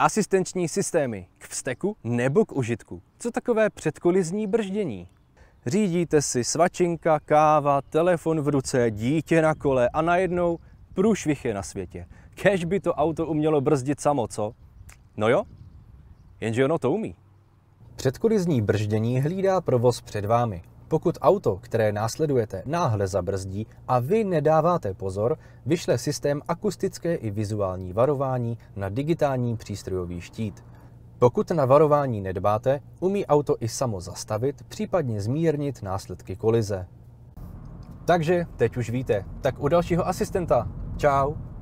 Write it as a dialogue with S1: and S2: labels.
S1: Asistenční systémy k vsteku nebo k užitku. Co takové předkolizní brždění? Řídíte si svačinka, káva, telefon v ruce, dítě na kole a najednou průšvih je na světě. Kež by to auto umělo brzdit samo, co? No jo, jenže ono to umí. Předkolizní brždění hlídá provoz před vámi. Pokud auto, které následujete, náhle zabrzdí a vy nedáváte pozor, vyšle systém akustické i vizuální varování na digitální přístrojový štít. Pokud na varování nedbáte, umí auto i samo zastavit, případně zmírnit následky kolize. Takže teď už víte, tak u dalšího asistenta. Ciao.